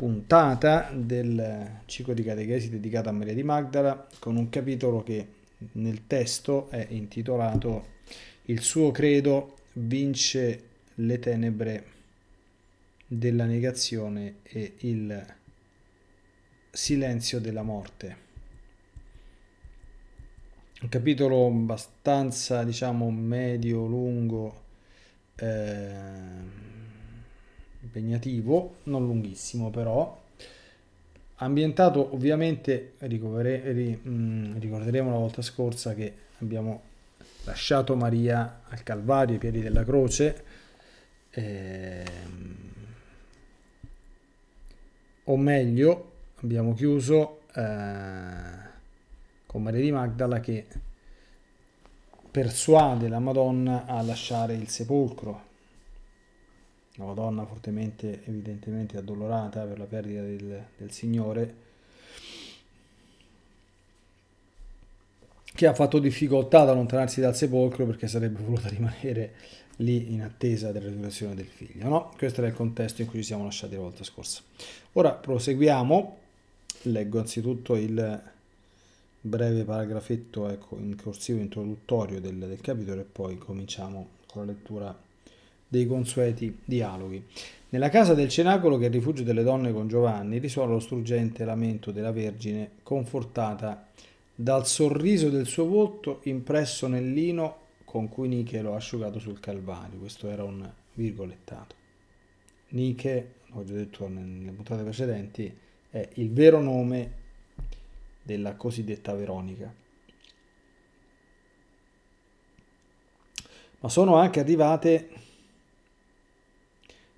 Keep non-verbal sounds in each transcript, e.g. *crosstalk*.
puntata del ciclo di catechesi dedicata a Maria di Magdala con un capitolo che nel testo è intitolato Il suo credo vince le tenebre della negazione e il silenzio della morte. Un capitolo abbastanza, diciamo, medio-lungo. Eh, impegnativo, non lunghissimo però, ambientato ovviamente, ricovere, ri, mh, mm, ricorderemo la volta scorsa che abbiamo lasciato Maria al Calvario, ai piedi della croce, eh, o meglio abbiamo chiuso eh, con Maria di Magdala che persuade la Madonna a lasciare il sepolcro una donna fortemente, evidentemente addolorata per la perdita del, del Signore, che ha fatto difficoltà ad allontanarsi dal sepolcro perché sarebbe voluta rimanere lì in attesa della risurrezione del figlio. No? Questo era il contesto in cui ci siamo lasciati la volta scorsa. Ora proseguiamo, leggo anzitutto il breve paragrafetto ecco, in corsivo introduttorio del, del capitolo e poi cominciamo con la lettura dei consueti dialoghi. Nella casa del cenacolo, che è il rifugio delle donne con Giovanni, risuona lo struggente lamento della Vergine, confortata dal sorriso del suo volto impresso nel lino con cui Niche lo ha asciugato sul Calvario. Questo era un virgolettato. Niche, l'ho già detto nelle puntate precedenti, è il vero nome della cosiddetta Veronica. Ma sono anche arrivate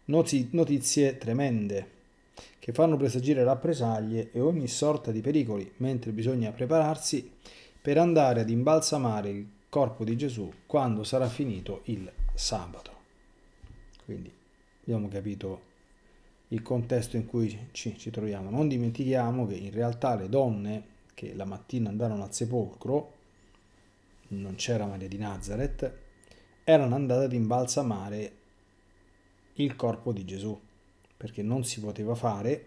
notizie tremende che fanno presagire rappresaglie e ogni sorta di pericoli, mentre bisogna prepararsi per andare ad imbalsamare il corpo di Gesù quando sarà finito il sabato. Quindi abbiamo capito il contesto in cui ci, ci troviamo. Non dimentichiamo che in realtà le donne che la mattina andarono al sepolcro, non c'era Maria di Nazareth, erano andate ad imbalsamare il corpo di Gesù, perché non si poteva fare,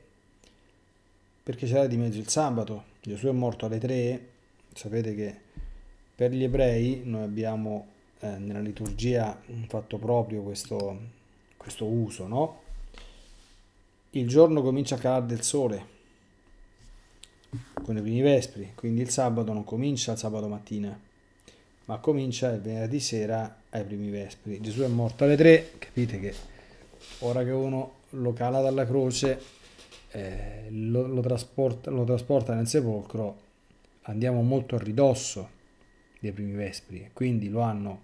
perché c'era di mezzo il sabato. Gesù è morto alle tre, sapete che per gli ebrei noi abbiamo eh, nella liturgia fatto proprio questo, questo uso, no? Il giorno comincia a calare del sole con i primi vespri, quindi il sabato non comincia il sabato mattina, ma comincia il venerdì sera ai primi vespri. Gesù è morto alle tre, capite che ora che uno lo cala dalla croce, eh, lo, lo, trasporta, lo trasporta nel sepolcro, andiamo molto a ridosso dei primi vespri, quindi lo hanno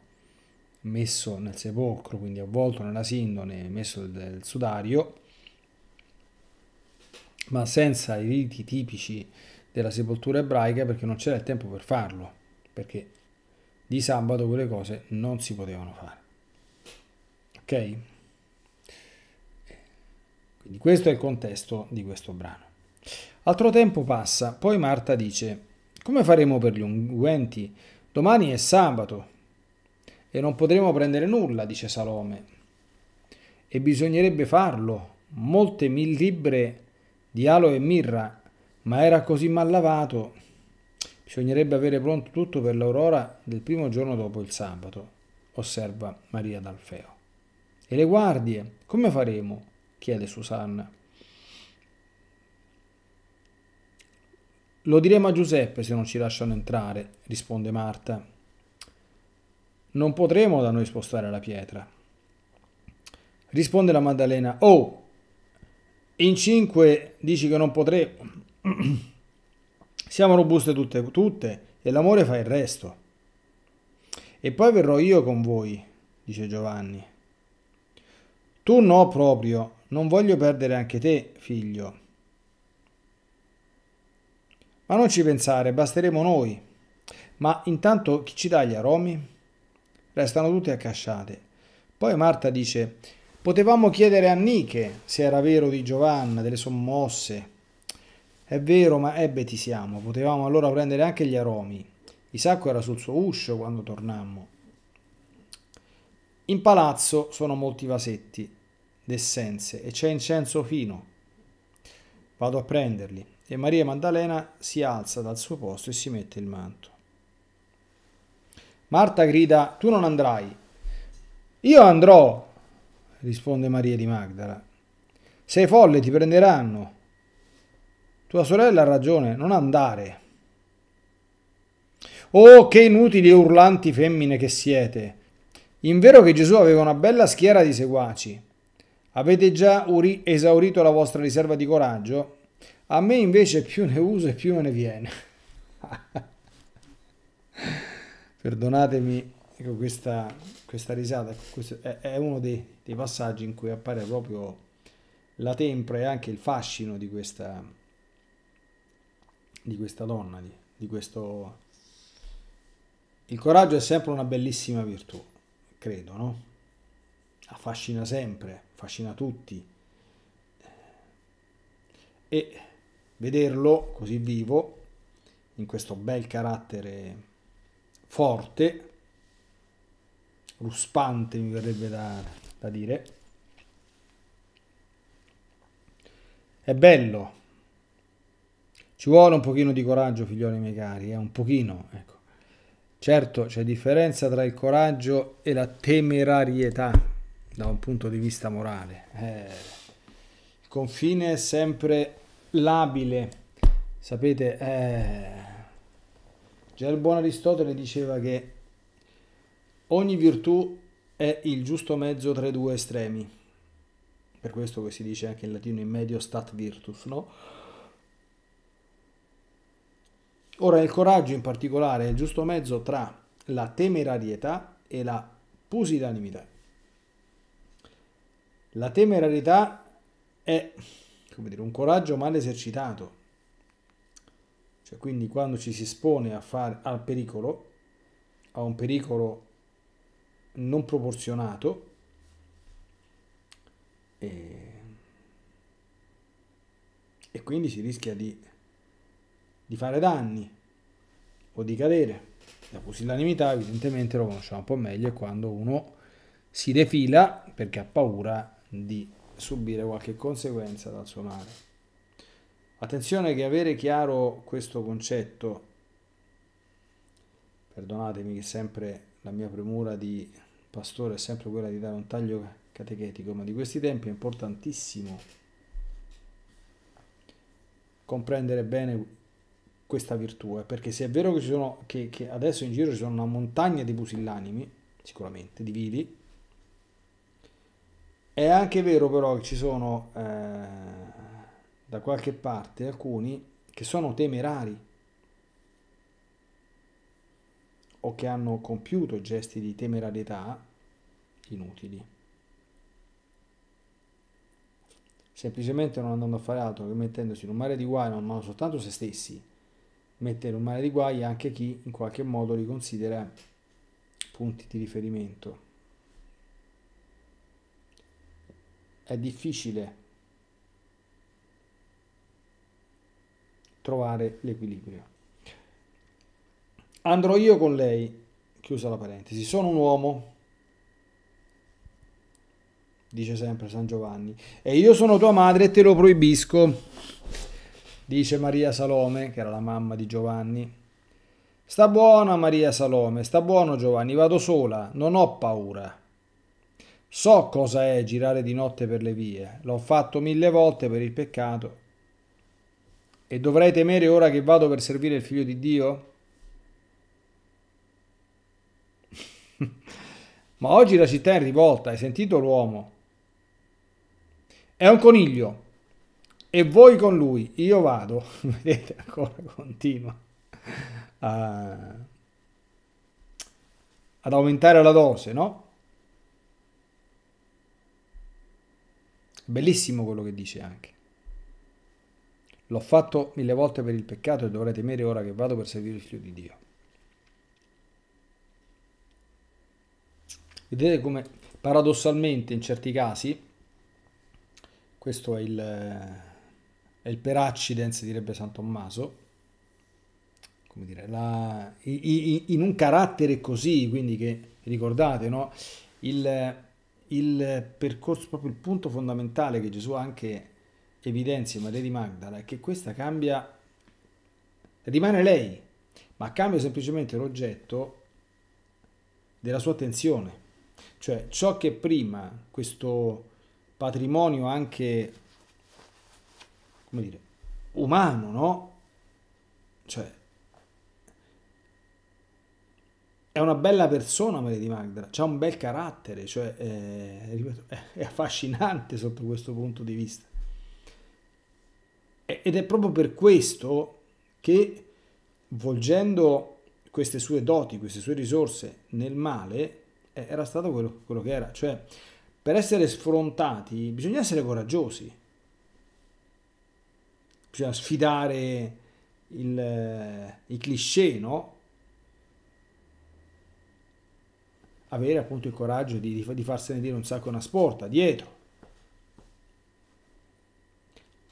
messo nel sepolcro, quindi avvolto nella sindone, messo del sudario, ma senza i riti tipici della sepoltura ebraica perché non c'era il tempo per farlo, perché di sabato quelle cose non si potevano fare. Ok? Quindi questo è il contesto di questo brano. Altro tempo passa, poi Marta dice, come faremo per gli unguenti? Domani è sabato e non potremo prendere nulla, dice Salome. E bisognerebbe farlo, molte mille libbre di aloe e mirra, ma era così mal lavato. Bisognerebbe avere pronto tutto per l'aurora del primo giorno dopo il sabato, osserva Maria d'Alfeo. E le guardie, come faremo? chiede Susanna. Lo diremo a Giuseppe se non ci lasciano entrare, risponde Marta. Non potremo da noi spostare la pietra. Risponde la Maddalena. Oh, in cinque dici che non potremo. *clears throat* Siamo robuste tutte, tutte e l'amore fa il resto. E poi verrò io con voi, dice Giovanni. Tu no proprio, non voglio perdere anche te, figlio. Ma non ci pensare, basteremo noi. Ma intanto chi ci taglia, Romy? Restano tutte accasciate. Poi Marta dice, potevamo chiedere a Niche se era vero di Giovanna, delle sommosse. È vero, ma ti siamo, potevamo allora prendere anche gli aromi. Isacco era sul suo uscio quando tornammo. In palazzo sono molti vasetti, d'essenze e c'è incenso fino. Vado a prenderli. E Maria Maddalena si alza dal suo posto e si mette il manto. Marta grida, tu non andrai. Io andrò, risponde Maria di Magdala. Sei folle, ti prenderanno. Tua sorella ha ragione, non andare. Oh, che inutili e urlanti femmine che siete! In vero che Gesù aveva una bella schiera di seguaci, Avete già uri- esaurito la vostra riserva di coraggio? A me invece più ne uso e più me ne viene. *laughs* Perdonatemi ecco, questa, questa, risata, questo è, è uno dei, dei, passaggi in cui appare proprio la tempra e anche il fascino di questa, di questa donna, di, di questo... Il coraggio è sempre una bellissima virtù, credo, no? affascina sempre, affascina tutti. E vederlo così vivo, in questo bel carattere forte, ruspante mi verrebbe da, da dire, è bello. Ci vuole un pochino di coraggio, figlioli miei cari, eh? un pochino, ecco. Certo, c'è differenza tra il coraggio e la temerarietà da un punto di vista morale. Eh, il confine è sempre labile, sapete, eh, già il buon Aristotele diceva che ogni virtù è il giusto mezzo tra i due estremi, per questo che si dice anche in latino in medio stat virtus, no? Ora il coraggio in particolare è il giusto mezzo tra la temerarietà e la pusillanimità. La temerarietà è, come dire, un coraggio mal esercitato. Cioè, quindi quando ci si espone a far, al pericolo, a un pericolo non proporzionato, e, e quindi si rischia di, di fare danni o di cadere. La pusillanimità evidentemente lo conosciamo un po' meglio è quando uno si defila perché ha paura di subire qualche conseguenza dal suonare. Attenzione che avere chiaro questo concetto, perdonatemi che sempre la mia premura di pastore è sempre quella di dare un taglio catechetico, ma di questi tempi è importantissimo comprendere bene questa virtù, eh? perché se è vero che, sono, che, che adesso in giro ci sono una montagna di pusillanimi, sicuramente, di vili, è anche vero però che ci sono eh, da qualche parte alcuni che sono temerari o che hanno compiuto gesti di temerarietà inutili. Semplicemente non andando a fare altro che mettendosi in un mare di guai, non soltanto se stessi, mettere in un mare di guai anche chi in qualche modo li considera punti di riferimento. è difficile trovare l'equilibrio. Andrò io con lei, chiusa la parentesi, sono un uomo, dice sempre San Giovanni, e io sono tua madre e te lo proibisco, dice Maria Salome, che era la mamma di Giovanni. Sta buona Maria Salome, sta buono Giovanni, vado sola, non ho paura. So cosa è girare di notte per le vie, l'ho fatto mille volte per il peccato. E dovrei temere ora che vado per servire il figlio di Dio? *laughs* Ma oggi la città è in rivolta, hai sentito l'uomo? È un coniglio. E voi con lui, io vado. *laughs* Vedete, ancora continua a... Ah. ad aumentare la dose, no? Bellissimo quello che dice anche. L'ho fatto mille volte per il peccato e dovrei temere ora che vado per servire il figlio di Dio. Vedete come paradossalmente in certi casi, questo è il, è il per accidens, direbbe San Tommaso, come dire, la, in un carattere così, quindi che ricordate, no? il, il percorso, proprio il punto fondamentale che Gesù anche evidenzia in Maria di Magdala è che questa cambia, rimane lei, ma cambia semplicemente l'oggetto della sua attenzione. Cioè ciò che prima questo patrimonio anche, come dire, umano, no? Cioè è una bella persona Maria di Magdala, ha un bel carattere, cioè, eh, ripeto, è affascinante sotto questo punto di vista. Ed è proprio per questo che volgendo queste sue doti, queste sue risorse nel male, eh, era stato quello, quello che era. Cioè, per essere sfrontati bisogna essere coraggiosi, bisogna sfidare il, eh, i cliché, no? avere appunto il coraggio di, di farsene dire un sacco una sporta dietro.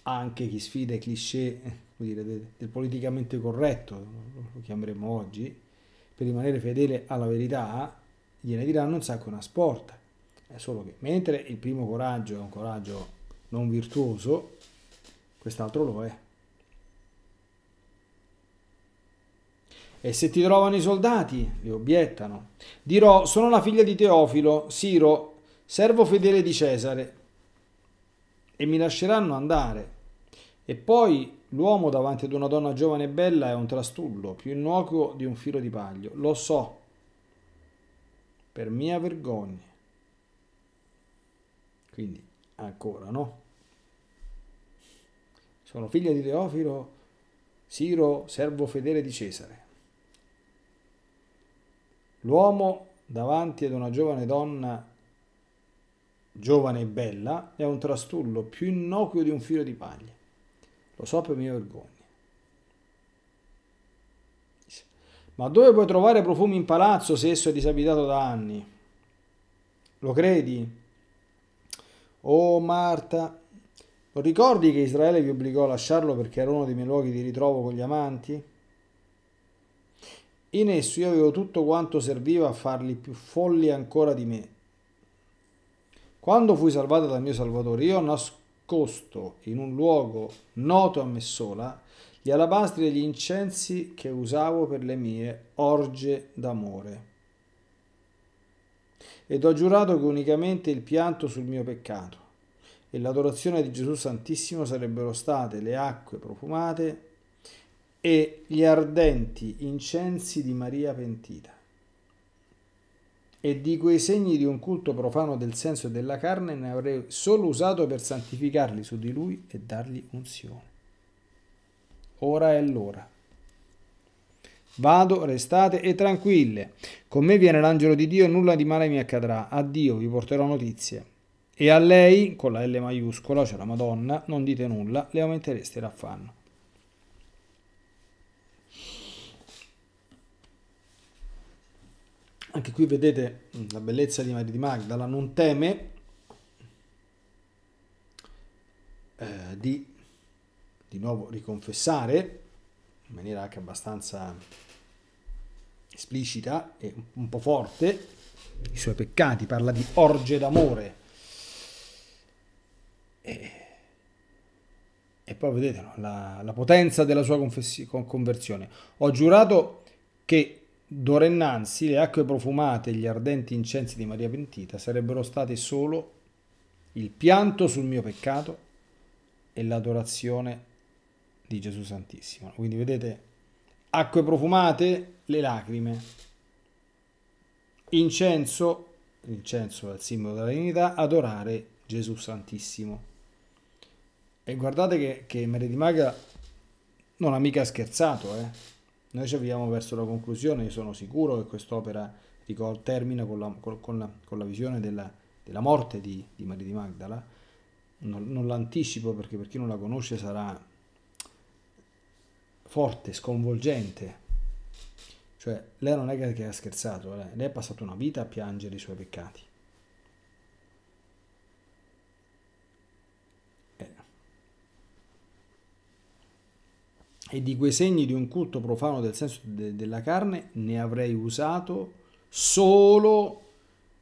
Anche chi sfida i cliché eh, dire, del, del, politicamente corretto, lo chiameremo oggi, per rimanere fedele alla verità, gliene diranno un sacco una sporta. È solo che mentre il primo coraggio è un coraggio non virtuoso, quest'altro lo è. E se ti trovano i soldati, li obiettano. Dirò, sono la figlia di Teofilo, Siro, servo fedele di Cesare, e mi lasceranno andare. E poi l'uomo davanti ad una donna giovane e bella è un trastullo, più innocuo di un filo di paglio. Lo so, per mia vergogna. Quindi, ancora, no? Sono figlia di Teofilo, Siro, servo fedele di Cesare. L'uomo davanti ad una giovane donna giovane e bella è un trastullo più innocuo di un filo di paglia. Lo so per mia vergogna. Ma dove puoi trovare profumi in palazzo se esso è disabitato da anni? Lo credi? Oh Marta, lo ricordi che Israele vi obbligò a lasciarlo perché era uno dei miei luoghi di ritrovo con gli amanti? In esso io avevo tutto quanto serviva a farli più folli ancora di me. Quando fui salvata dal mio Salvatore, io nascosto in un luogo noto a me sola gli alabastri e gli incensi che usavo per le mie orge d'amore. Ed ho giurato che unicamente il pianto sul mio peccato e l'adorazione di Gesù Santissimo sarebbero state le acque profumate e gli ardenti incensi di Maria pentita e di quei segni di un culto profano del senso e della carne ne avrei solo usato per santificarli su di lui e dargli unzione. Ora è l'ora. Vado, restate e tranquille. Con me viene l'angelo di Dio e nulla di male mi accadrà. Addio, vi porterò notizie. E a lei, con la L maiuscola, cioè la Madonna, non dite nulla, le aumentereste l'affanno. Anche qui vedete mm, la bellezza di Maria di Magdala, non teme eh, di di nuovo riconfessare in maniera anche abbastanza esplicita e un po' forte i suoi peccati, parla di orge d'amore. E, e, poi vedete no, la, la, potenza della sua confessi- conversione. Ho giurato che D'ora innanzi le acque profumate e gli ardenti incensi di Maria Pentita sarebbero stati solo il pianto sul mio peccato e l'adorazione di Gesù Santissimo. Quindi vedete, acque profumate, le lacrime, incenso, l'incenso è il simbolo della divinità, adorare Gesù Santissimo. E guardate che, che Maria di Maga non ha mica scherzato, eh noi ci avviamo verso la conclusione, io sono sicuro che quest'opera termina con la, con la, con la visione della, della, morte di, di Maria di Magdala. Non, non l'anticipo perché per chi non la conosce sarà forte, sconvolgente. Cioè, lei non è che ha scherzato, eh. lei ha passato una vita a piangere i suoi peccati e di quei segni di un culto profano del senso de- della carne ne avrei usato solo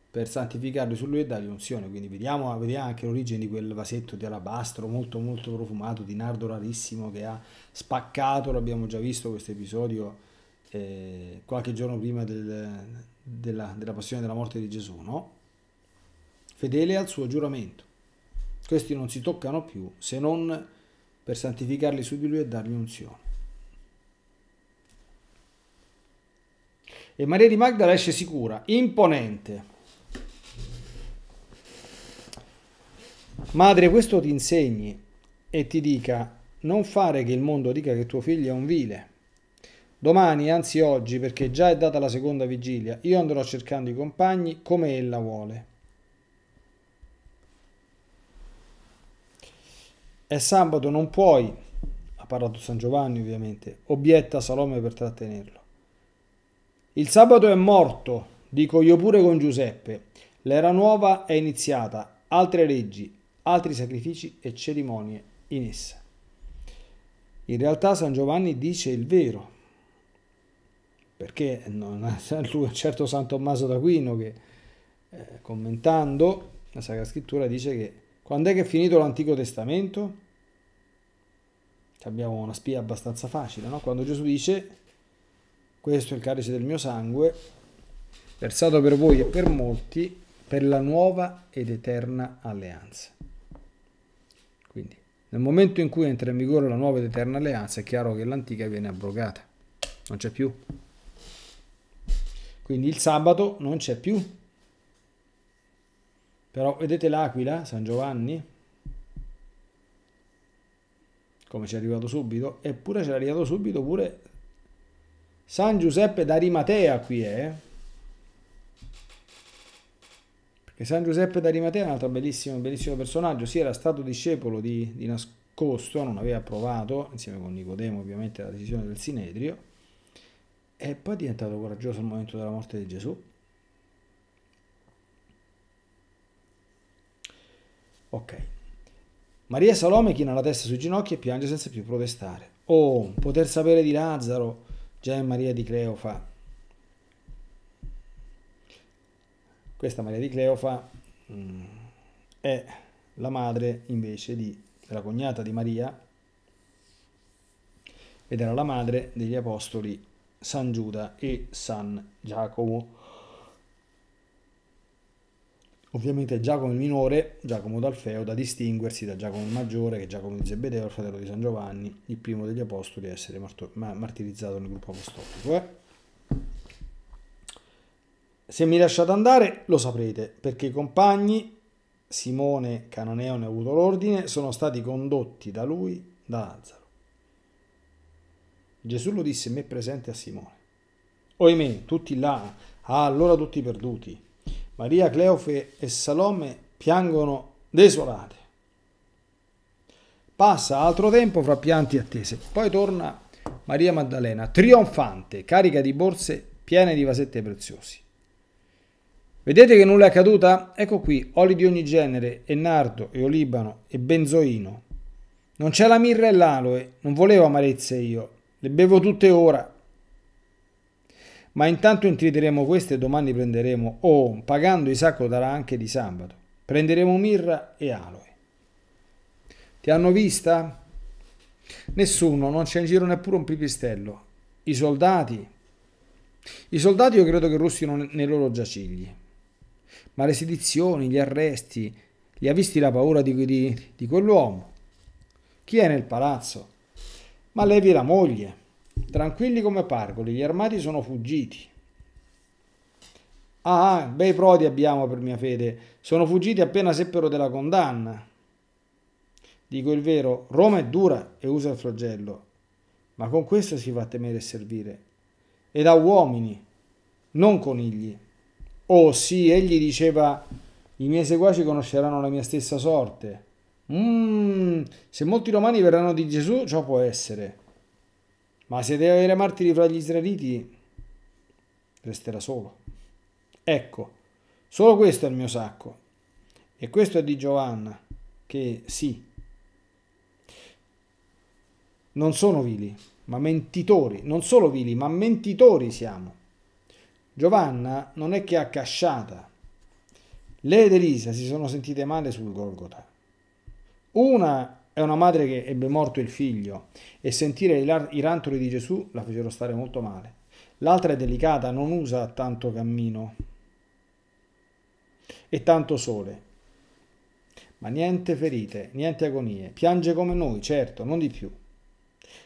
per santificarli su lui e dargli unzione. Quindi vediamo, vediamo anche l'origine di quel vasetto di alabastro molto molto profumato, di nardo rarissimo che ha spaccato, l'abbiamo già visto questo episodio eh, qualche giorno prima del, della, della passione della morte di Gesù, no? Fedele al suo giuramento. Questi non si toccano più se non per santificarli su di lui e dargli unzione. E Maria di Magdala esce sicura, imponente. Madre, questo ti insegni e ti dica non fare che il mondo dica che tuo figlio è un vile. Domani, anzi oggi, perché già è data la seconda vigilia, io andrò cercando i compagni come ella vuole. È sabato, non puoi, ha parlato San Giovanni ovviamente, obietta Salome per trattenerlo. Il sabato è morto, dico io pure con Giuseppe. L'era nuova è iniziata, altre leggi, altri sacrifici e cerimonie in essa. In realtà San Giovanni dice il vero, perché non è *laughs* lui, certo San Tommaso d'Aquino che eh, commentando la Sacra Scrittura dice che quando è che è finito l'Antico Testamento? Abbiamo una spia abbastanza facile, no? Quando Gesù dice, questo è il carice del mio sangue, versato per voi e per molti, per la nuova ed eterna alleanza. Quindi, nel momento in cui entra in vigore la nuova ed eterna alleanza, è chiaro che l'antica viene abrogata, non c'è più. Quindi il sabato non c'è più. Però vedete l'aquila, San Giovanni? Come ci è arrivato subito? Eppure ci è arrivato subito pure San Giuseppe d'Arimatea qui è. Eh? Perché San Giuseppe d'Arimatea è un altro bellissimo, bellissimo personaggio. Si sì, era stato discepolo di, di nascosto, non aveva provato insieme con Nicodemo ovviamente, la decisione del Sinedrio. E poi è diventato coraggioso al momento della morte di Gesù Ok. Maria Salome china la testa sui ginocchi e piange senza più protestare. Oh, poter sapere di Lazzaro, già è Maria di Cleofa. Questa Maria di Cleofa mm, è la madre invece di, della cognata di Maria ed era la madre degli apostoli San Giuda e San Giacomo. Ovviamente Giacomo il minore, Giacomo d'Alfeo, da distinguersi da Giacomo il maggiore, che è Giacomo di Zebedeo, il fratello di San Giovanni, il primo degli apostoli a essere martor- ma- martirizzato nel gruppo apostolico. Eh? Se mi lasciate andare lo saprete, perché i compagni, Simone, Cananeo ne ha avuto l'ordine, sono stati condotti da lui da Lazzaro. Gesù lo disse me presente a Simone. Oimè, tutti là, ah, allora tutti perduti. Maria, Cleofe e Salome piangono desolate. Passa altro tempo fra pianti e attese. Poi torna Maria Maddalena, trionfante, carica di borse piene di vasetti preziosi. Vedete che nulla è accaduta? Ecco qui, oli di ogni genere, e nardo, e olibano, e benzoino. Non c'è la mirra e l'aloe, non volevo amarezze io, le bevo tutte ora, ma intanto intrideremo queste e domani prenderemo, o oh, pagando Isacco darà anche di sabato, prenderemo mirra e aloe. Ti hanno vista? Nessuno, non c'è in giro neppure un pipistrello. I soldati? I soldati io credo che russino nei loro giacigli. Ma le sedizioni, gli arresti, li ha visti la paura di, di, di quell'uomo. Chi è nel palazzo? Ma levi la moglie. Tranquilli come parvoli, gli armati sono fuggiti. Ah, ah, bei prodi abbiamo per mia fede. Sono fuggiti appena seppero della condanna. Dico il vero, Roma è dura e usa il flagello, ma con questo si fa temere e servire. E da uomini, non conigli. Oh sì, egli diceva, i miei seguaci conosceranno la mia stessa sorte. Mm, se molti romani verranno di Gesù, ciò può essere. Ma se deve avere martiri fra gli israeliti, resterà solo. Ecco, solo questo è il mio sacco. E questo è di Giovanna, che sì, non sono vili, ma mentitori, non solo vili, ma mentitori siamo. Giovanna non è che ha casciata. Lei ed Elisa si sono sentite male sul Golgota. Una è una madre che ebbe morto il figlio e sentire i rantoli di Gesù la fecero stare molto male. L'altra è delicata, non usa tanto cammino e tanto sole, ma niente ferite, niente agonie. Piange come noi, certo, non di più.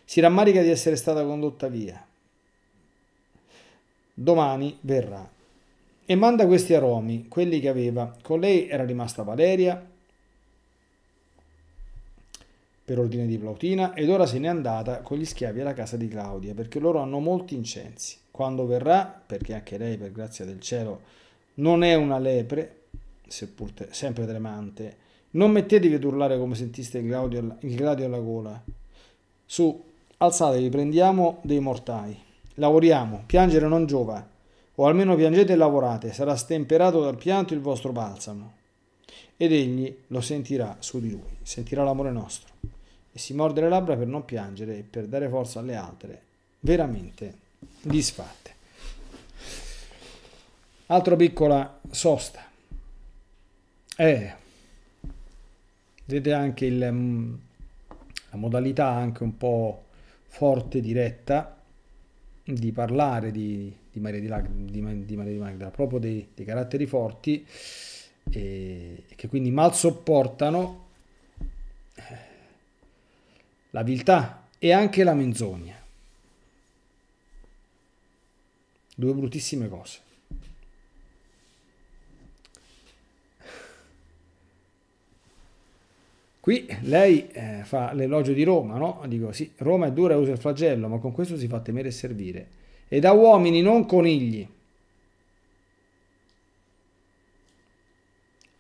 Si rammarica di essere stata condotta via. Domani verrà. E manda questi aromi, quelli che aveva. Con lei era rimasta Valeria, per ordine di Plautina ed ora se n'è andata con gli schiavi alla casa di Claudia perché loro hanno molti incensi. Quando verrà, perché anche lei per grazia del cielo non è una lepre, seppur te, sempre tremante, non mettetevi ad urlare come sentiste il Claudio, il Claudio alla gola. Su, alzatevi, prendiamo dei mortai. Lavoriamo, piangere non giova, o almeno piangete e lavorate, sarà stemperato dal pianto il vostro balsamo ed egli lo sentirà su di lui, sentirà l'amore nostro e si morde le labbra per non piangere e per dare forza alle altre veramente disfatte. Altra piccola sosta. Eh, vedete anche il, mm, la modalità anche un po' forte, diretta, di parlare di, di Maria di, Lag, di, di Maria Magda, proprio dei, dei caratteri forti e che quindi mal sopportano eh, la viltà e anche la menzogna. Due bruttissime cose. Qui lei eh, fa l'elogio di Roma, no? Dico sì, Roma è dura e usa il flagello, ma con questo si fa temere e servire. E da uomini, non conigli.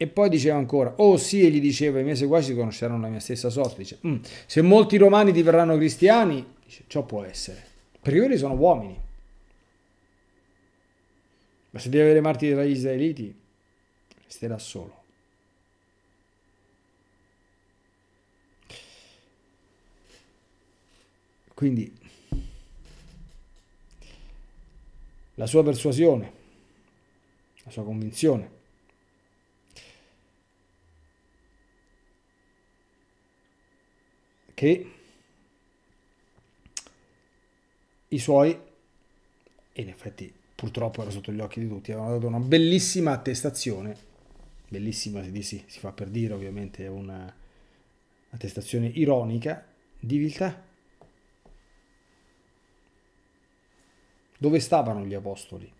E poi diceva ancora, oh sì, e gli diceva, i miei seguaci conosceranno la mia stessa sorte. Dice, mm, se molti romani diverranno cristiani, dice, ciò può essere, perché quelli sono uomini. Ma se devi avere martiri tra gli israeliti, resterà solo. Quindi la sua persuasione, la sua convinzione che i suoi, e in effetti purtroppo era sotto gli occhi di tutti, avevano dato una bellissima attestazione, bellissima si, si, si fa per dire ovviamente, una attestazione ironica di viltà. Dove stavano gli apostoli?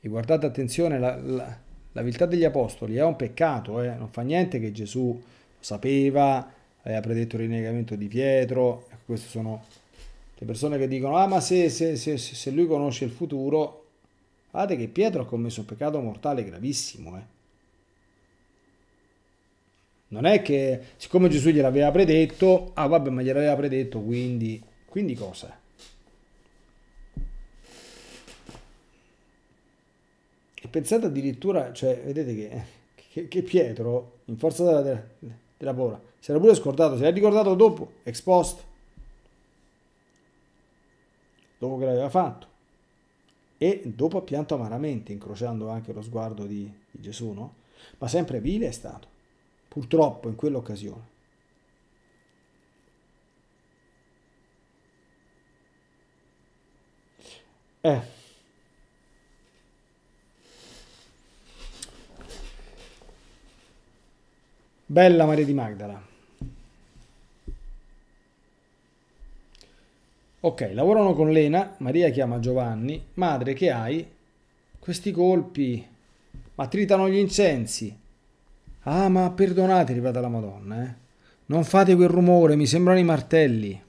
E guardate attenzione, la, la, la viltà degli apostoli è un peccato, eh? non fa niente che Gesù sapeva, aveva eh, predetto il rinegamento di Pietro, ecco, queste sono le persone che dicono, ah ma se, se, se, se lui conosce il futuro, guardate che Pietro ha commesso un peccato mortale gravissimo, eh. Non è che siccome Gesù gliel'aveva predetto, ah vabbè, ma gliel'aveva predetto, quindi, quindi cosa? E pensate addirittura, cioè, vedete che, che, che Pietro, in forza della della paura. Si era pure scordato, si era ricordato dopo, ex post, dopo che l'aveva fatto. E dopo ha pianto amaramente, incrociando anche lo sguardo di, di Gesù, no? Ma sempre vile è stato, purtroppo, in quell'occasione. Eh. Bella Maria di Magdala. Ok, lavorano con Lena, Maria chiama Giovanni, madre che hai? Questi colpi, ma tritano gli incensi. Ah, ma perdonate, ripete la Madonna, eh. Non fate quel rumore, mi sembrano i martelli.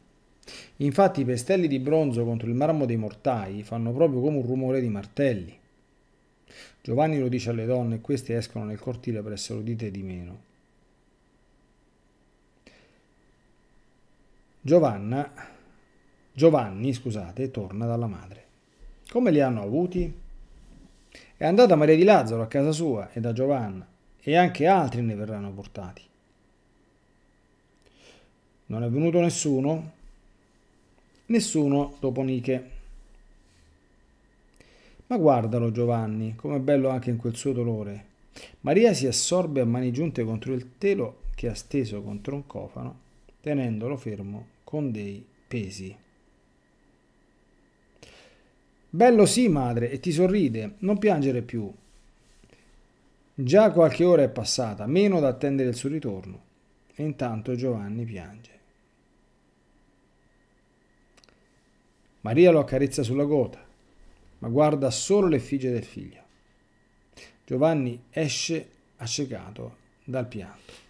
Infatti i pestelli di bronzo contro il marmo dei mortai fanno proprio come un rumore di martelli. Giovanni lo dice alle donne e queste escono nel cortile per essere udite di meno. Giovanna, Giovanni, scusate, torna dalla madre. Come li hanno avuti? È andata Maria di Lazzaro a casa sua e da Giovanna, e anche altri ne verranno portati. Non è venuto nessuno? Nessuno dopo Niche. Ma guardalo Giovanni, com'è bello anche in quel suo dolore. Maria si assorbe a mani giunte contro il telo che ha steso contro un cofano tenendolo fermo con dei pesi. Bello sì, madre, e ti sorride, non piangere più. Già qualche ora è passata, meno da attendere il suo ritorno. E intanto Giovanni piange. Maria lo accarezza sulla gota, ma guarda solo l'effigie del figlio. Giovanni esce accecato dal pianto.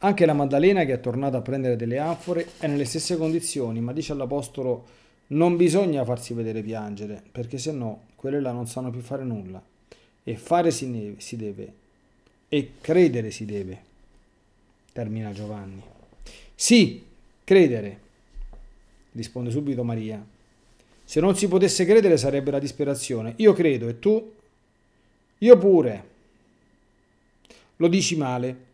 Anche la Maddalena, che è tornata a prendere delle anfore, è nelle stesse condizioni, ma dice all'Apostolo non bisogna farsi vedere piangere, perché se no quelle là non sanno più fare nulla. E fare si, neve, si deve, e credere si deve, termina Giovanni. Sì, credere, risponde subito Maria. Se non si potesse credere sarebbe la disperazione. Io credo e tu? Io pure. Lo dici male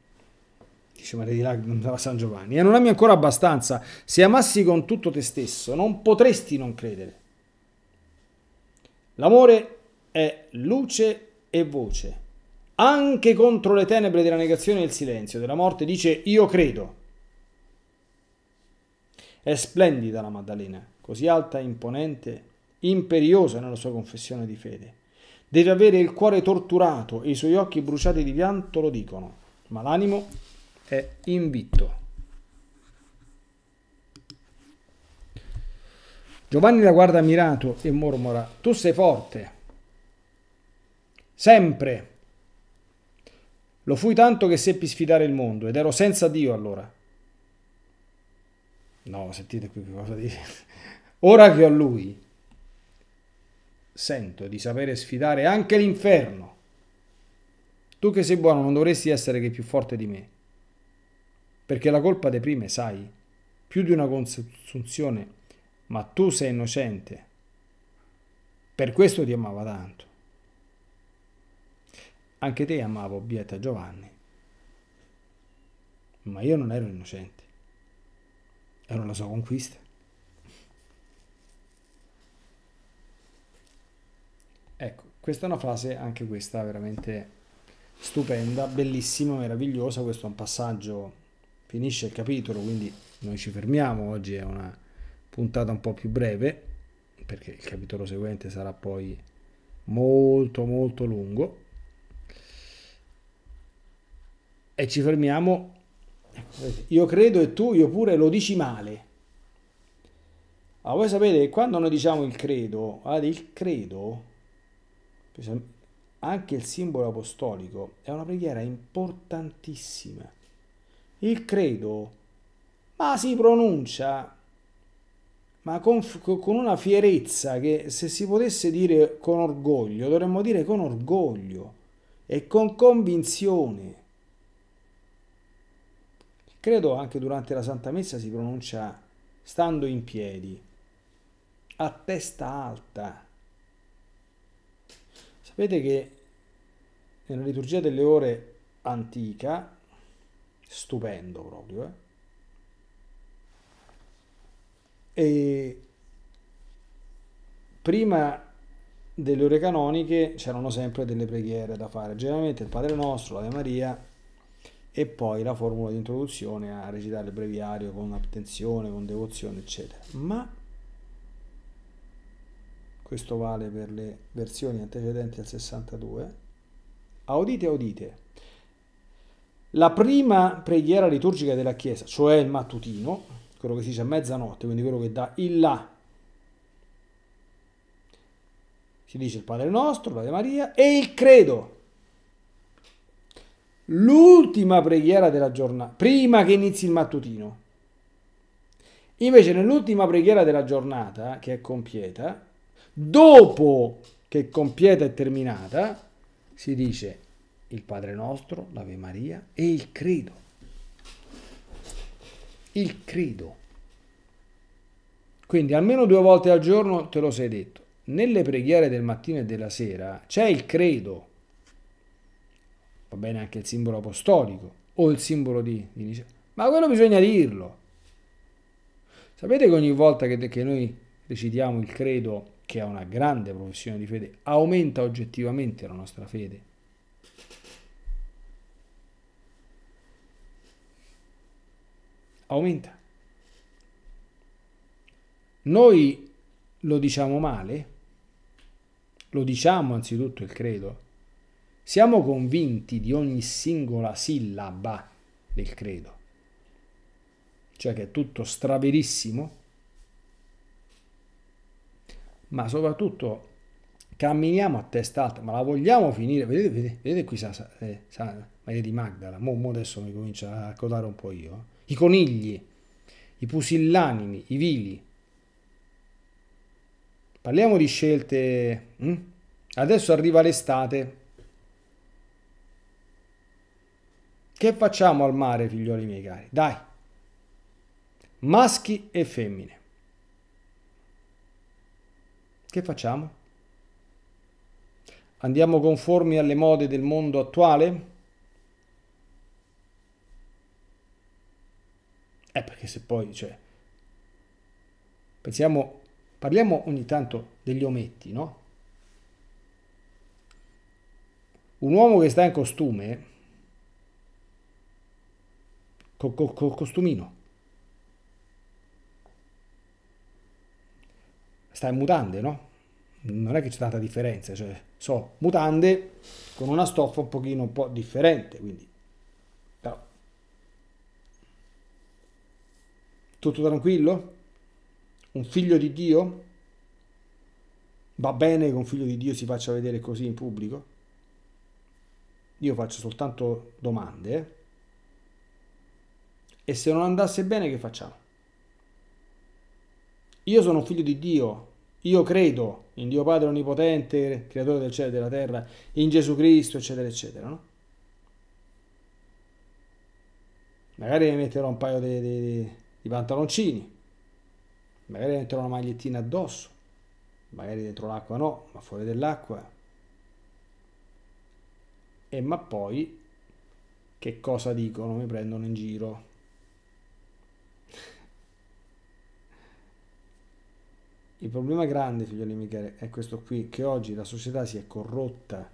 dice Maria di Lago San Giovanni, e non ami ancora abbastanza, se amassi con tutto te stesso, non potresti non credere. L'amore è luce e voce, anche contro le tenebre della negazione e del silenzio, della morte, dice io credo. È splendida la Maddalena, così alta e imponente, imperiosa nella sua confessione di fede. Deve avere il cuore torturato e i suoi occhi bruciati di pianto lo dicono, ma l'animo è invitto. Giovanni la guarda mirato e mormora, tu sei forte, sempre. Lo fui tanto che seppi sfidare il mondo ed ero senza Dio allora. No, sentite qui che cosa dice. *laughs* Ora che ho lui, sento di sapere sfidare anche l'inferno. Tu che sei buono non dovresti essere che più forte di me. Perché la colpa deprime, sai, più di una consunzione, ma tu sei innocente. Per questo ti amava tanto. Anche te amavo, Bieta Giovanni. Ma io non ero innocente. Ero la sua conquista. Ecco, questa è una frase, anche questa veramente stupenda, bellissima, meravigliosa. Questo è un passaggio finisce il capitolo, quindi noi ci fermiamo, oggi è una puntata un po' più breve, perché il capitolo seguente sarà poi molto molto lungo. E ci fermiamo. Io credo e tu, io pure lo dici male. Ma allora, voi sapete che quando noi diciamo il credo, guardate, il credo, anche il simbolo apostolico, è una preghiera importantissima il credo, ma si pronuncia ma con, con, una fierezza che se si potesse dire con orgoglio, dovremmo dire con orgoglio e con convinzione. Il Credo anche durante la Santa Messa si pronuncia stando in piedi, a testa alta. Sapete che nella liturgia delle ore antica stupendo proprio. Eh? E prima delle ore canoniche c'erano sempre delle preghiere da fare, generalmente il Padre Nostro, l'Ave Maria e poi la formula di introduzione a recitare il breviario con attenzione, con devozione, eccetera. Ma questo vale per le versioni antecedenti al 62. Audite, audite. La prima preghiera liturgica della Chiesa, cioè il mattutino, quello che si dice a mezzanotte, quindi quello che dà il là, si dice il Padre nostro, l'Ave Maria e il credo. L'ultima preghiera della giornata, prima che inizi il mattutino. Invece nell'ultima preghiera della giornata, che è compieta, dopo che è compieta e terminata, si dice il Padre nostro, l'Ave Maria e il Credo. Il Credo. Quindi almeno due volte al giorno te lo sei detto. Nelle preghiere del mattino e della sera c'è il Credo. Va bene anche il simbolo apostolico o il simbolo di, di ma quello bisogna dirlo. Sapete che ogni volta che, che noi recitiamo il credo, che è una grande professione di fede, aumenta oggettivamente la nostra fede? aumenta. Noi lo diciamo male? Lo diciamo anzitutto il credo. Siamo convinti di ogni singola sillaba del credo. Cioè che è tutto straverissimo? Ma soprattutto camminiamo a testa alta, ma la vogliamo finire? Vedete, vedete, vedete qui sa, eh, San Maria di Magdala, mo, mo adesso mi comincia a codare un po' io. Eh? i conigli, i pusillanimi, i vili. Parliamo di scelte. Mm? Adesso arriva l'estate. Che facciamo al mare, figlioli miei cari? Dai. Maschi e femmine. Che facciamo? Andiamo conformi alle mode del mondo attuale? Eh, perché se poi, cioè, pensiamo, parliamo ogni tanto degli ometti, no? Un uomo che sta in costume, col, col, col costumino, sta in mutande, no? Non è che c'è tanta differenza, cioè, so, mutande con una stoffa un pochino un po' differente, quindi Tutto tranquillo? Un figlio di Dio? Va bene che un figlio di Dio si faccia vedere così in pubblico? Io faccio soltanto domande. Eh? E se non andasse bene, che facciamo? Io sono un figlio di Dio, io credo in Dio Padre Onnipotente, creatore del cielo e della terra, in Gesù Cristo, eccetera, eccetera, no? Magari ne metterò un paio di, di, i pantaloncini, magari dentro una magliettina addosso, magari dentro l'acqua no, ma fuori dell'acqua. E ma poi che cosa dicono? Mi prendono in giro. Il problema grande, figlioli Michele, è questo qui, che oggi la società si è corrotta.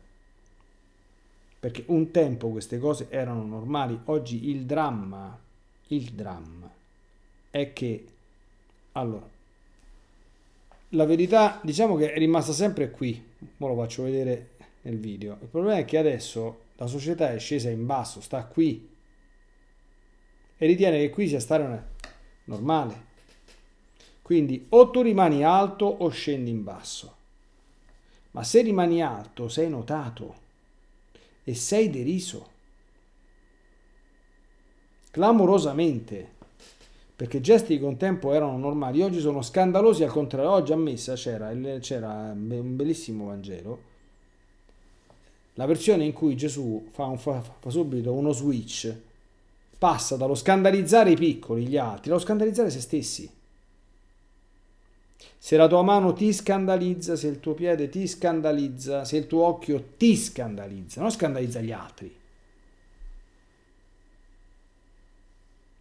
Perché un tempo queste cose erano normali, oggi il dramma, il dramma è che allora la verità diciamo che è rimasta sempre qui ora lo faccio vedere nel video il problema è che adesso la società è scesa in basso sta qui e ritiene che qui sia stare normale quindi o tu rimani alto o scendi in basso ma se rimani alto sei notato e sei deriso clamorosamente perché gesti di contempo erano normali, oggi sono scandalosi, al contrario, oggi a messa c'era, c'era un bellissimo Vangelo, la versione in cui Gesù fa, un, fa, fa subito uno switch, passa dallo scandalizzare i piccoli, gli altri, allo scandalizzare se stessi. Se la tua mano ti scandalizza, se il tuo piede ti scandalizza, se il tuo occhio ti scandalizza, non scandalizza gli altri.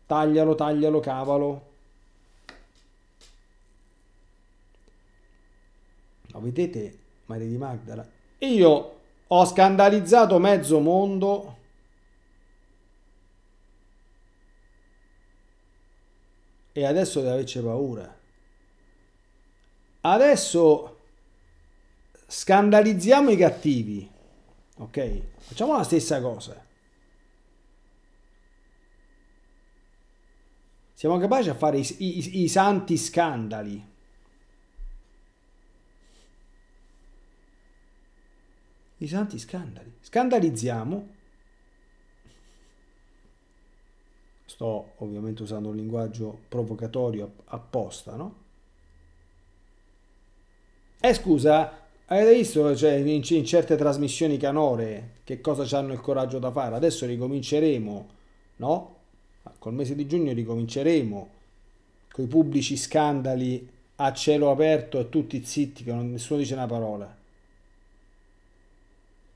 Taglialo, taglialo, cavalo. Lo vedete, Maria di Magdala? Io ho scandalizzato mezzo mondo. E adesso deve averci paura. Adesso scandalizziamo i cattivi. Ok? Facciamo la stessa cosa. Siamo capaci a fare i, i, i santi scandali. I santi scandali. Scandalizziamo. Sto ovviamente usando un linguaggio provocatorio apposta, no? Eh scusa, avete visto cioè, in, in, certe trasmissioni canore che cosa hanno il coraggio da fare? Adesso ricominceremo, no? Col mese di giugno ricominceremo con i pubblici scandali a cielo aperto e tutti zitti che non, nessuno dice una parola.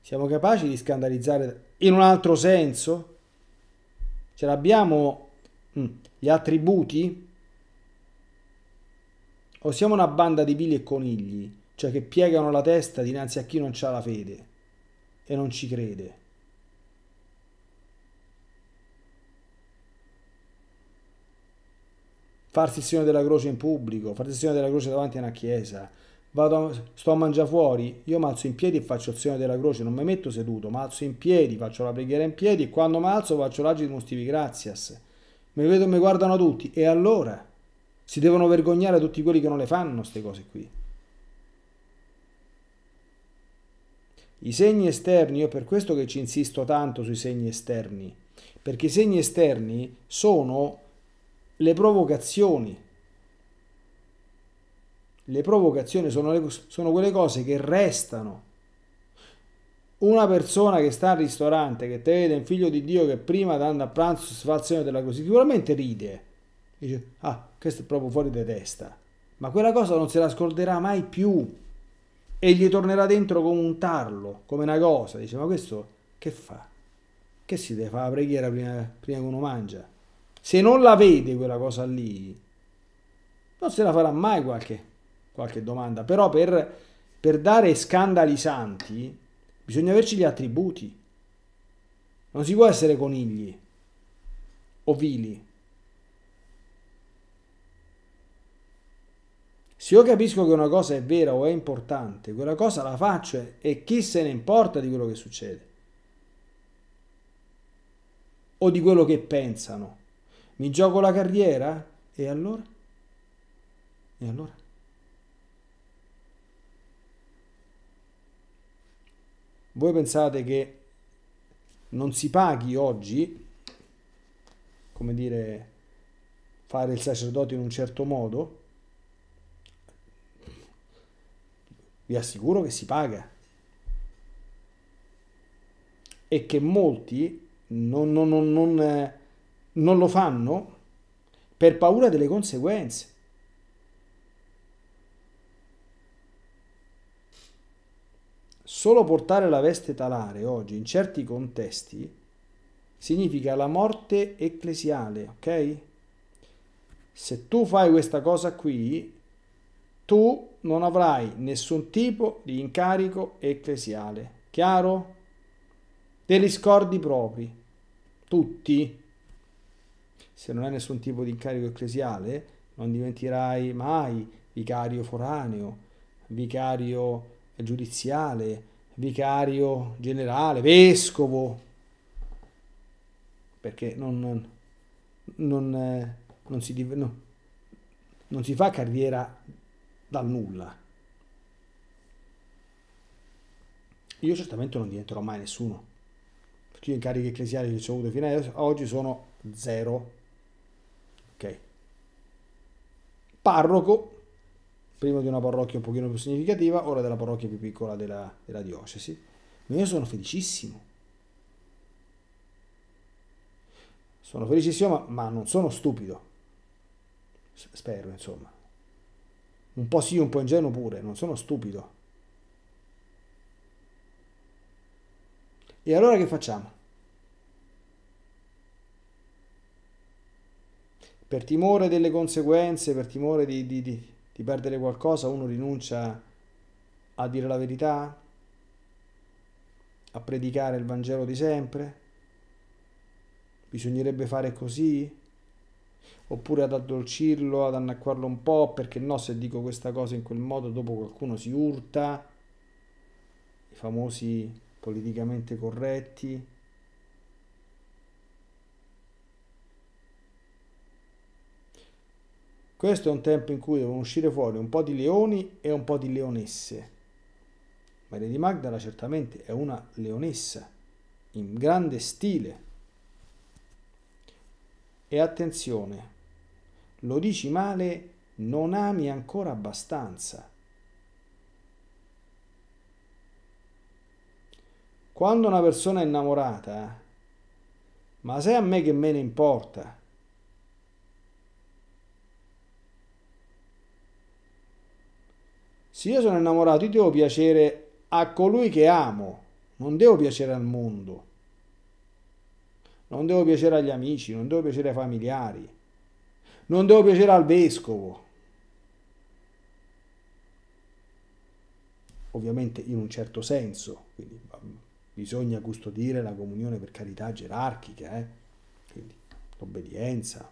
Siamo capaci di scandalizzare in un altro senso? Ce l'abbiamo mm, gli attributi? O siamo una banda di vili e conigli, cioè che piegano la testa dinanzi a chi non ha la fede e non ci crede? far sessione della croce in pubblico, far sessione della croce davanti a una chiesa, a, sto a mangiare fuori, io mi alzo in piedi e faccio azione della croce, non mi metto seduto, ma alzo in piedi, faccio la preghiera in piedi e quando mi alzo faccio l'agito stivi grazias. Mi vedo e mi guardano tutti e allora si devono vergognare tutti quelli che non le fanno queste cose qui. I segni esterni, io per questo che ci insisto tanto sui segni esterni, perché i segni esterni sono le provocazioni. Le provocazioni sono, le, sono quelle cose che restano una persona che sta al ristorante, che te vede un figlio di Dio che prima di andare a pranzo si fa azione della cosa, sicuramente ride. Dice, ah, questo è proprio fuori di testa. Ma quella cosa non se la scorderà mai più. E gli tornerà dentro come un tarlo, come una cosa. Dice, ma questo che fa? Che si deve fare la preghiera prima, prima che uno mangia? se non la vede quella cosa lì, non se la farà mai qualche, qualche domanda. Però per, per dare scandali santi bisogna averci gli attributi. Non si può essere conigli o vili. Se io capisco che una cosa è vera o è importante, quella cosa la faccio e chi se ne importa di quello che succede o di quello che pensano mi gioco la carriera? E allora? E allora? Voi pensate che non si paghi oggi, come dire, fare il sacerdote in un certo modo? Vi assicuro che si paga e che molti non, non, non, non eh, non lo fanno per paura delle conseguenze. Solo portare la veste talare oggi in certi contesti significa la morte ecclesiale, ok? Se tu fai questa cosa qui, tu non avrai nessun tipo di incarico ecclesiale, chiaro? Te li scordi propri, tutti se non hai nessun tipo di incarico ecclesiale, non diventerai mai vicario foraneo, vicario giudiziale, vicario generale, vescovo, perché non, non, non, si, no, non si fa carriera dal nulla. Io certamente non diventerò mai nessuno, perché io incarichi ecclesiali che ho avuto fino ad oggi sono zero. parroco, prima di una parrocchia un pochino più significativa, ora della parrocchia più piccola della, della diocesi, ma io sono felicissimo. Sono felicissimo, ma, ma non sono stupido. Spero, insomma. Un po' sì, un po' ingenuo pure, non sono stupido. E allora che facciamo? per timore delle conseguenze, per timore di, di, di, di perdere qualcosa, uno rinuncia a dire la verità, a predicare il Vangelo di sempre? Bisognerebbe fare così? Oppure ad addolcirlo, ad annacquarlo un po', perché no, se dico questa cosa in quel modo dopo qualcuno si urta, i famosi politicamente corretti. Questo è un tempo in cui devono uscire fuori un po' di leoni e un po' di leonesse. Maria di Magdala certamente è una leonessa, in grande stile. E attenzione, lo dici male, non ami ancora abbastanza. Quando una persona è innamorata, ma se a me che me ne importa? Se io sono innamorato, io devo piacere a colui che amo, non devo piacere al mondo, non devo piacere agli amici, non devo piacere ai familiari, non devo piacere al vescovo. Ovviamente in un certo senso, quindi mm, bisogna custodire la comunione per carità gerarchica, eh? quindi l'obbedienza,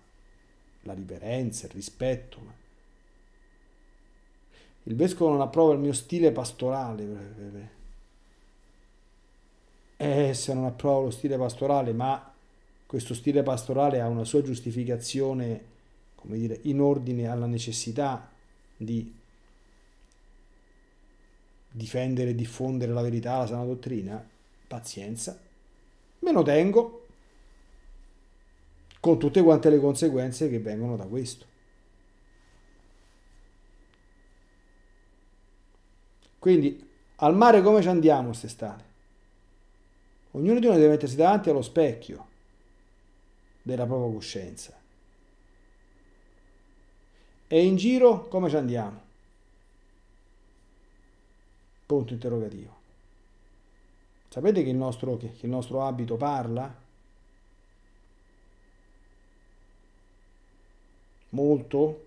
la riverenza, il rispetto, il vescovo non approva il mio stile pastorale. Eh, se non approva lo stile pastorale, ma questo stile pastorale ha una sua giustificazione, come dire, in ordine alla necessità di difendere e diffondere la verità, la sana dottrina, pazienza, me lo tengo con tutte quante le conseguenze che vengono da questo. Quindi al mare come ci andiamo quest'estate? Ognuno di noi deve mettersi davanti allo specchio della propria coscienza. E in giro come ci andiamo? Punto interrogativo. Sapete che il nostro, che il nostro abito parla? Molto?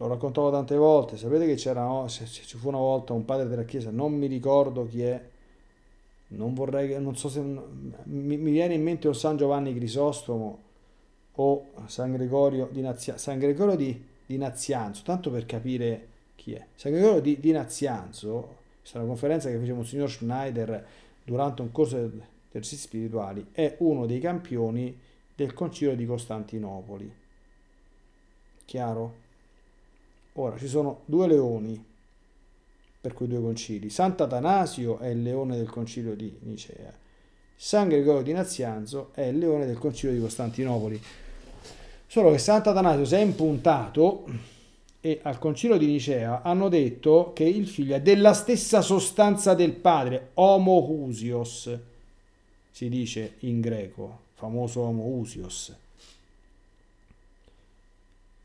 lo raccontavo tante volte, sapete che c'era, no? Oh, ci fu una volta un padre della chiesa, non mi ricordo chi è, non vorrei, non so se, mi, mi viene in mente o San Giovanni Crisostomo o San Gregorio di, Nazia, San Gregorio di, di Nazianzo, tanto per capire chi è. San Gregorio di, di Nazianzo, questa è una conferenza che fece Monsignor Schneider durante un corso di esercizi spirituali, è uno dei campioni del concilio di Costantinopoli. Chiaro? Ora ci sono due leoni, per quei due concili. Sant'Atanasio è il leone del concilio di Nicea. San Gregorio di Nazianzo è il leone del concilio di Costantinopoli. Solo che Sant'Atanasio si è impuntato e al concilio di Nicea hanno detto che il figlio è della stessa sostanza del padre, homoousios, si dice in greco, famoso homoousios.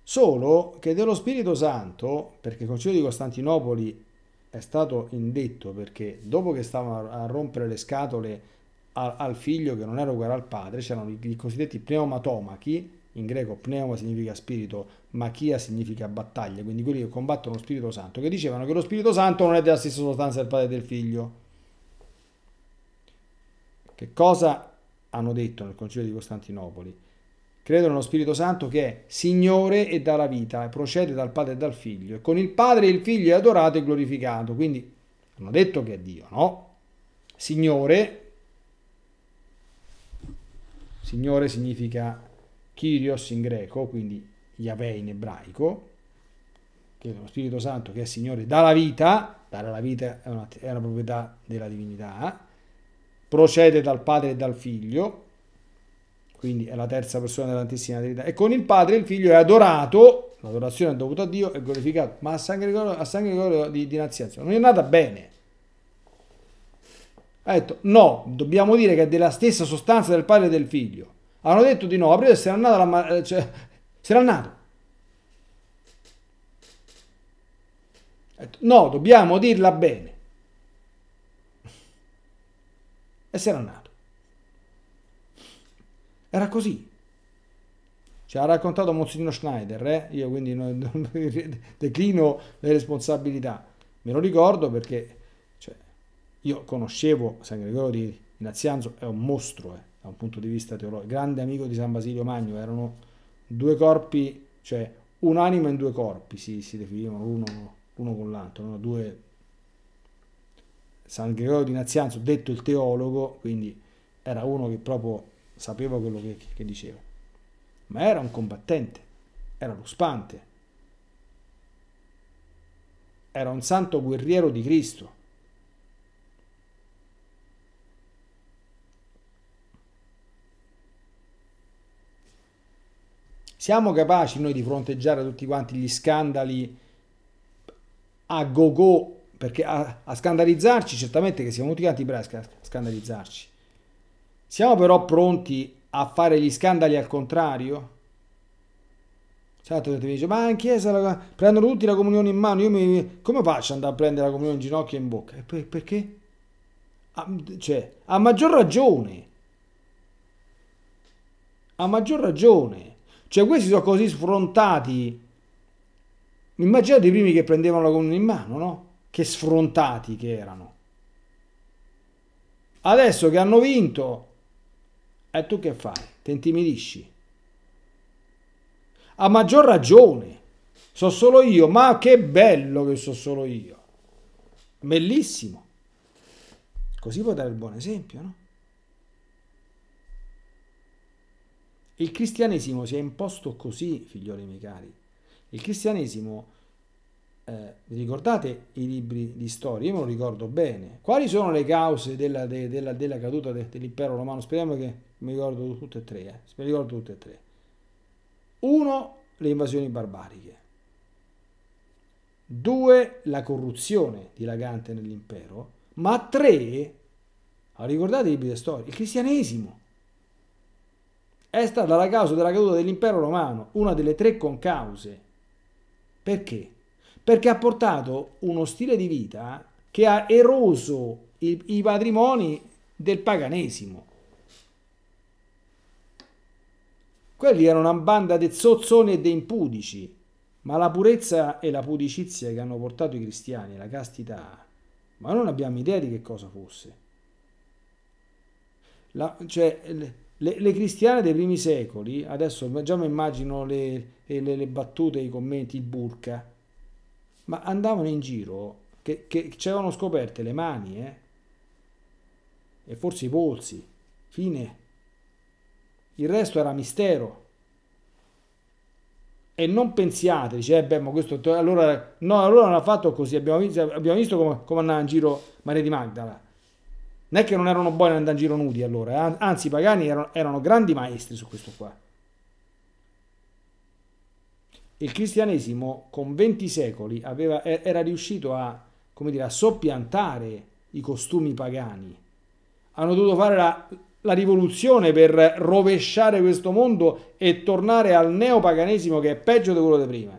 Solo che dello Spirito Santo, perché il Concilio di Costantinopoli è stato indetto perché dopo che stavano a rompere le scatole al, al figlio che non era uguale al padre, c'erano i, i cosiddetti pneumatomachi, in greco pneuma significa spirito, machia significa battaglia, quindi quelli che combattono lo Spirito Santo, che dicevano che lo Spirito Santo non è della stessa sostanza del padre e del figlio. Che cosa hanno detto nel Concilio di Costantinopoli? Credo nello Spirito Santo che è Signore e dà la vita, e procede dal Padre e dal Figlio. E con il Padre il Figlio è adorato e glorificato. Quindi hanno detto che è Dio, no? Signore, Signore significa Kyrios in greco, quindi Yahweh in ebraico, che è lo Spirito Santo che è Signore, e dà la vita, dare la vita è una, è una proprietà della divinità, procede dal Padre e dal Figlio, quindi è la terza persona dell'antissima Trinità, e con il Padre il Figlio è adorato, l'adorazione è dovuta a Dio, è glorificato, ma a San Gregorio, a San Gregorio di Dinazzianzio non è andata bene. Ha detto no, dobbiamo dire che è della stessa sostanza del Padre e del Figlio. Hanno detto di no, a se n'è andato, eh, cioè, se n'è andato. No, dobbiamo dirla bene. E se n'è andato. Era così. Ci ha raccontato Monsignor Schneider, eh? io quindi *laughs* non, declino le responsabilità. Me lo ricordo perché cioè, io conoscevo San Gregorio di Nazianzo, è un mostro eh, da un punto di vista teologico, grande amico di San Basilio Magno, erano due corpi, cioè un'anima in due corpi si, si definivano uno, uno con l'altro, no? due San Gregorio di Nazianzo, detto il teologo, quindi era uno che proprio sapeva quello che, che diceva, ma era un combattente, era ruspante, era un santo guerriero di Cristo. Siamo capaci noi di fronteggiare tutti quanti gli scandali a go-go, perché a, a, scandalizzarci, certamente che siamo tutti quanti bravi a scandalizzarci, siamo però pronti a fare gli scandali al contrario? Certo, ti dice, ma in chiesa la... prendono tutti la comunione in mano, io mi... come faccio ad andare a prendere la comunione in ginocchio e in bocca? Per, perché? A, cioè, a maggior ragione. A maggior ragione. Cioè, questi sono così sfrontati. Immaginate i primi che prendevano la comunione in mano, no? Che sfrontati che erano. Adesso che hanno vinto, e tu che fai? Ti intimidisci? A maggior ragione. So solo io, ma che bello che so solo io. Bellissimo. Così puoi dare il buon esempio, no? Il cristianesimo si è imposto così, figlioli miei cari. Il cristianesimo, eh, vi ricordate i libri di storia? Io me lo ricordo bene. Quali sono le cause della, de, della, della caduta de, dell'impero romano? Speriamo che mi ricordo tutte e tre, eh, mi ricordo tutte e tre. Uno, le invasioni barbariche. Due, la corruzione dilagante nell'impero. Ma tre, ah, ricordate i libri storia, il cristianesimo. È stata la causa della caduta dell'impero romano, una delle tre concause. Perché? Perché ha portato uno stile di vita che ha eroso i, i patrimoni del paganesimo. Quelli erano una banda di zozzoni e di impudici, ma la purezza e la pudicizia che hanno portato i cristiani, la castità, ma non abbiamo idea di che cosa fosse. La, cioè, le, le, cristiane dei primi secoli, adesso già mi immagino le, le, le battute, i commenti, il burka, ma andavano in giro che, che c'erano scoperte le mani eh? e forse i polsi. Fine il resto era mistero. E non pensiate, dice, eh beh, ma questo allora, no, allora non ha fatto così, abbiamo visto, abbiamo visto come, come andava in giro Maria di Magdala. Non è che non erano buoni ad andare in giro nudi allora, eh. anzi i pagani erano, erano grandi maestri su questo qua. Il cristianesimo con 20 secoli aveva, era riuscito a, dire, a soppiantare i costumi pagani. Hanno dovuto fare la, la rivoluzione per rovesciare questo mondo e tornare al neopaganesimo che è peggio di quello di prima.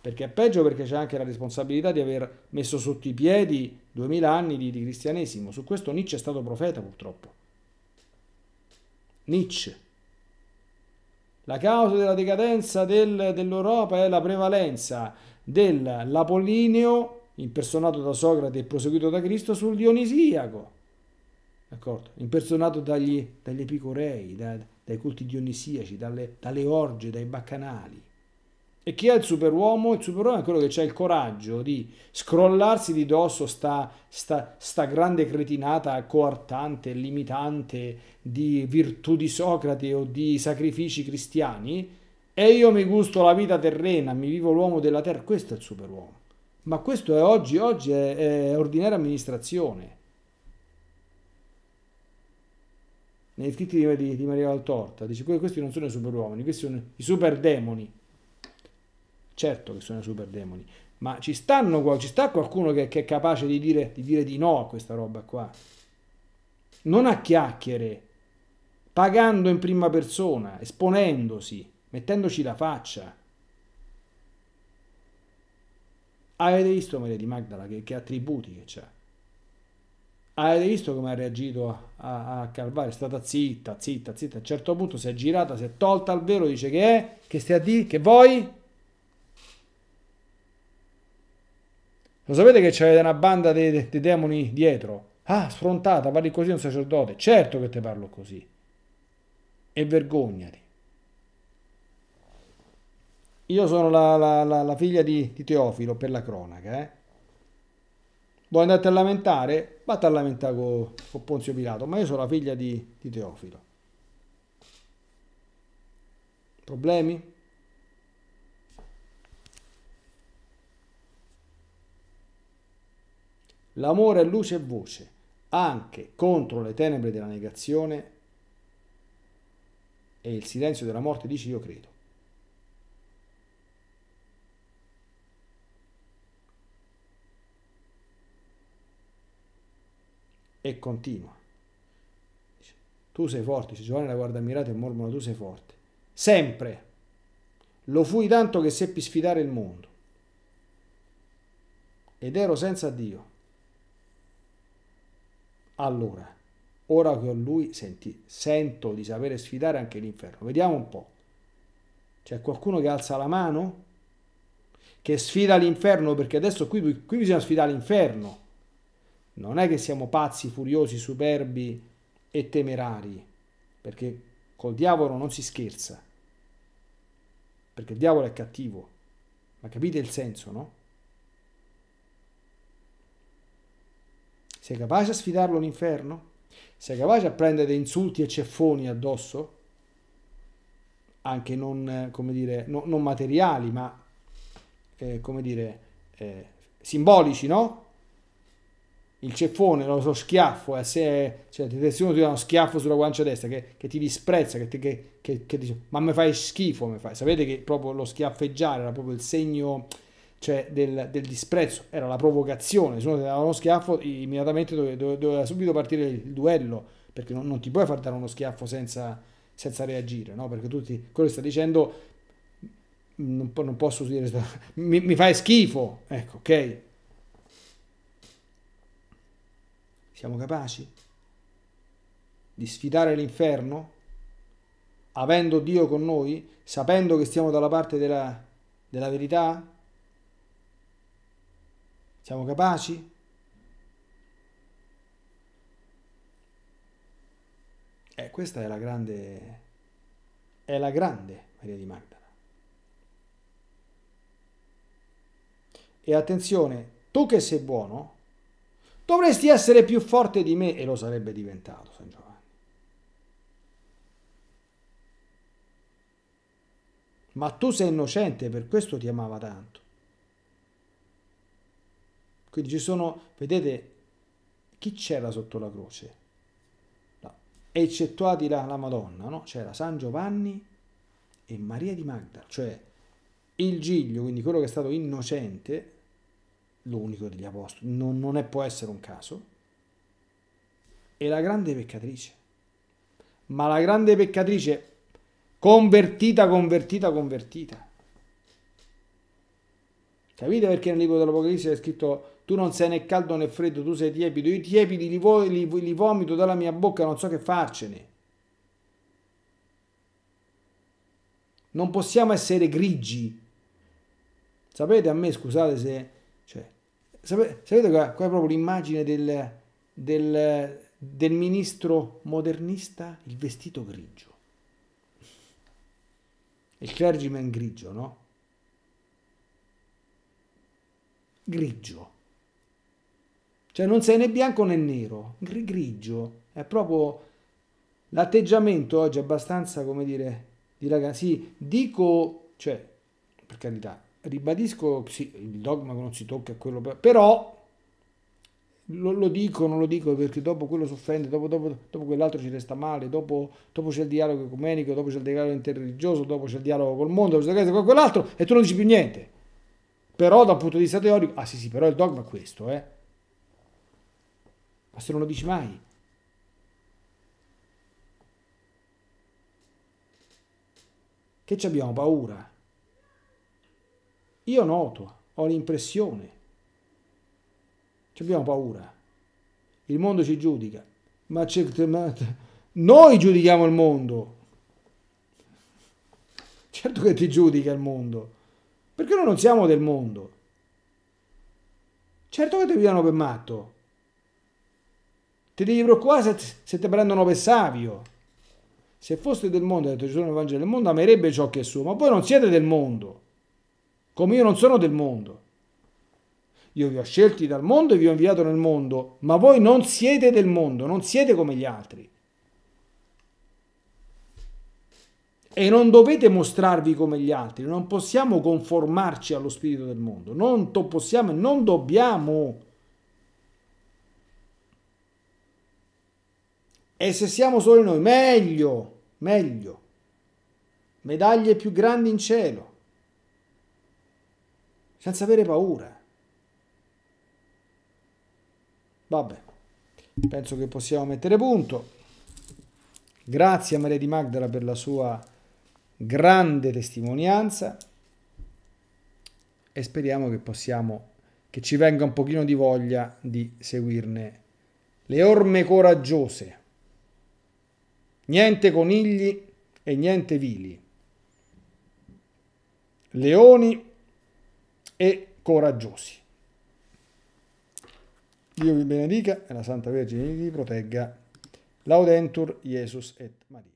Perché è peggio perché c'è anche la responsabilità di aver messo sotto i piedi duemila anni di, di cristianesimo. Su questo Nietzsche è stato profeta purtroppo. Nietzsche. La causa della decadenza del, dell'Europa è la prevalenza dell'Apollineo, impersonato da Socrate e proseguito da Cristo, sul Dionisiaco d'accordo? impersonato dagli, dagli epicurei, da, dai culti dionisiaci, dalle, dalle orge, dai baccanali. E chi è il superuomo? Il superuomo è quello che ha il coraggio di scrollarsi di dosso sta, sta, sta, grande cretinata coartante, limitante di virtù di Socrate o di sacrifici cristiani e io mi gusto la vita terrena, mi vivo l'uomo della terra, questo è il superuomo. Ma questo è oggi, oggi è, è ordinaria amministrazione. nei scritti di, di, di Maria Valtorta, dice questi non sono i superuomini, questi sono i superdemoni. Certo che sono i superdemoni, ma ci, stanno, ci sta qualcuno che, che è capace di dire, di dire di no a questa roba qua. Non a chiacchiere, pagando in prima persona, esponendosi, mettendoci la faccia. Avete visto Maria di Magdala che, che attributi che c'ha? Avete visto come ha reagito a, a Calvario? È stata zitta, zitta, zitta. A un certo punto si è girata, si è tolta al velo, dice che è, che stai a dire, che vuoi? Lo sapete che c'è una banda dei, de, de demoni dietro? Ah, sfrontata, parli così a un sacerdote. Certo che te parlo così. E vergognati. Io sono la, la, la, la figlia di, di Teofilo, per la cronaca, eh? Vuoi andare a lamentare? Vatti a lamentare con, con Ponzio Pilato, ma io sono la figlia di, di Teofilo. Problemi? L'amore è luce e voce, anche contro le tenebre della negazione e il silenzio della morte dici io credo. e continua. Tu sei forte, Giovanni la guarda ammirato e mormora tu sei forte. Sempre. Lo fui tanto che seppi sfidare il mondo. Ed ero senza Dio. Allora, ora che ho lui, senti, sento di sapere sfidare anche l'inferno. Vediamo un po'. C'è qualcuno che alza la mano? Che sfida l'inferno? Perché adesso qui, qui bisogna sfidare l'inferno. Non è che siamo pazzi, furiosi, superbi e temerari, perché col diavolo non si scherza, perché il diavolo è cattivo, ma capite il senso, no? Sei capace a sfidarlo all'inferno? Sei capace a prendere insulti e ceffoni addosso? Anche non, come dire, no, non materiali, ma, eh, come dire, eh, simbolici, no? il ceffone, lo schiaffo, eh, se, cioè, se uno ti dà uno schiaffo sulla guancia destra che, che ti disprezza, che, ti, che, che, che dice ma mi fai schifo, mi fai. sapete che proprio lo schiaffeggiare era proprio il segno cioè, del, del, disprezzo, era la provocazione, se uno ti dava uno schiaffo immediatamente dove, dove, doveva subito partire il duello, perché non, non, ti puoi far dare uno schiaffo senza, senza reagire, no? perché tu ti, quello che sta dicendo non, non posso dire, *laughs* mi, mi fai schifo, ecco, ok? Siamo capaci di sfidare l'inferno? Avendo Dio con noi? Sapendo che stiamo dalla parte della, della verità? Siamo capaci? Eh, questa è la grande, è la grande Maria di Magdala. E attenzione, tu che sei buono, Dovresti essere più forte di me e lo sarebbe diventato San Giovanni. Ma tu sei innocente, per questo ti amava tanto. Quindi ci sono, vedete, chi c'era sotto la croce? No. Eccettuati la, la Madonna, no? C'era San Giovanni e Maria di Magda, cioè il Giglio, quindi quello che è stato innocente, l'unico degli apostoli, non, non è, può essere un caso, è la grande peccatrice. Ma la grande peccatrice convertita, convertita, convertita. Capite perché nel libro dell'Apocalisse è scritto tu non sei né caldo né freddo, tu sei tiepido, io tiepidi li, vo- li, li vomito dalla mia bocca, non so che farcene. Non possiamo essere grigi. Sapete a me, scusate se Sapete, sapete qua, qua è proprio l'immagine del, del, del ministro modernista, il vestito grigio. Il clergyman grigio, no? Grigio. Cioè non sei né bianco né nero, Gr grigio. È proprio l'atteggiamento oggi abbastanza, come dire, di ragazzi. Sì, dico, cioè, per carità, ribadisco sì, il dogma che non si tocca quello però lo, lo, dico non lo dico perché dopo quello si offende dopo, dopo, dopo quell'altro ci resta male dopo, dopo c'è il dialogo ecumenico dopo c'è il dialogo interreligioso dopo c'è il dialogo col mondo dopo c'è con quell'altro e tu non dici più niente però dal punto di vista teorico ah sì sì però il dogma è questo eh ma se non lo dici mai che ci abbiamo paura io noto, ho l'impressione. Ci abbiamo paura. Il mondo ci giudica. Ma, ma noi giudichiamo il mondo. Certo che ti giudica il mondo. Perché noi non siamo del mondo. Certo che ti pigliano per matto. Ti devi preoccupare se, se ti prendono per savio. Se foste del mondo, ha detto Gesù nel Vangelo, il mondo amerebbe ciò che è suo, ma voi non siete del mondo come io non sono del mondo. Io vi ho scelti dal mondo e vi ho inviato nel mondo, ma voi non siete del mondo, non siete come gli altri. E non dovete mostrarvi come gli altri, non possiamo conformarci allo spirito del mondo, non possiamo e non dobbiamo. E se siamo soli noi, meglio, meglio. Medaglie più grandi in cielo senza avere paura. Vabbè, penso che possiamo mettere punto. Grazie a Maria di Magdala per la sua grande testimonianza e speriamo che possiamo che ci venga un pochino di voglia di seguirne le orme coraggiose. Niente conigli e niente vili. Leoni e coraggiosi. Dio vi benedica e la Santa Vergine vi protegga. Laudentur Jesus et Maria.